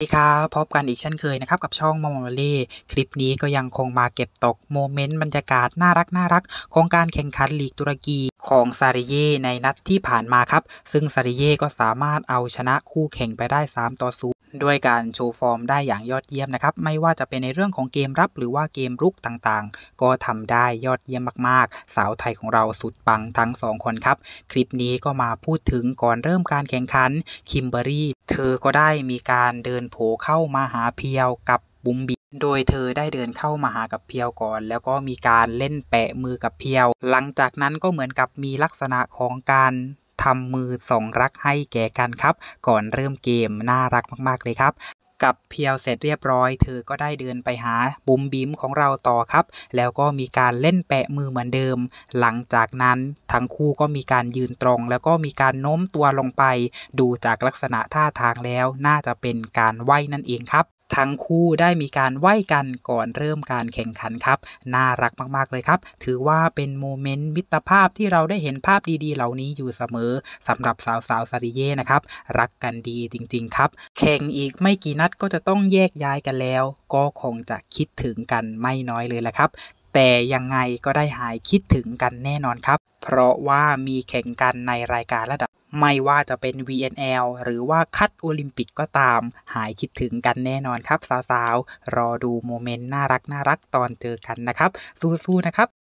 สวัดีครับพบกันอีกเช่นเคยนะครับ กับช่อง มอมมอลี่คลิปนี้ก็ยังคงมาเก็บตก โมเมนต์บรรยากาศ น่ารักน่ารัก ของการแข่งขันลีกตุรกีของ ซาริเยในนัดที่ผ่านมาครับ ซึ่ง ซาริเยก็สามารถเอาชนะคู่แข่งไปได้ 3 ต่อ0ด้วยการโชว์ฟอร์มได้อย่างยอดเยี่ยมนะครับ ไม่ว่าจะเป็นในเรื่องของเกมรับหรือว่าเกมรุกต่างๆ ก็ทำได้ยอดเยี่ยมมากๆ สาวไทยของเราสุดปังทั้ง2คนครับ คลิปนี้ก็มาพูดถึงก่อนเริ่มการแข่งขัน คิมเบอรี่เธอก็ได้มีการเดินโผเข้ามาหาเพียวกับบุมบี โดยเธอได้เดินเข้ามาหากับเพียวก่อน แล้วก็มีการเล่นแปะมือกับเพียว หลังจากนั้นก็เหมือนกับมีลักษณะของการทำมือสองรักให้แก่กันครับ ก่อนเริ่มเกมน่ารักมากๆเลยครับกับเพียวเสร็จเรียบร้อยเธอ ก็ได้เดินไปหาบุมบิ้มของเราต่อครับ แล้วก็มีการเล่นแปะมือเหมือนเดิม หลังจากนั้นทั้งคู่ก็มีการยืนตรง แล้วก็มีการโน้มตัวลงไป ดูจากลักษณะท่าทางแล้ว น่าจะเป็นการไหวนั่นเองครับทั้งคู่ได้มีการไหว้กันก่อนเริ่มการแข่งขันครับ น่ารักมากๆเลยครับ ถือว่าเป็นโมเมนต์มิตรภาพที่เราได้เห็นภาพดีๆ เหล่านี้อยู่เสมอสำหรับสาวๆสาวซาริเย่นะครับรักกันดีจริงๆ ครับ แข่งอีกไม่กี่นัดก็จะต้องแยกย้ายกันแล้ว ก็คงจะคิดถึงกันไม่น้อยเลยแหละครับ แต่ยังไงก็ได้หายคิดถึงกันแน่นอนครับ เพราะว่ามีแข่งกันในรายการระดับไม่ว่าจะเป็น VNL หรือว่าคัดโอลิมปิกก็ตาม หายคิดถึงกันแน่นอนครับ สาวๆ รอดูโมเมนต์น่ารักน่ารักตอนเจอกันนะครับ สู้ๆ นะครับ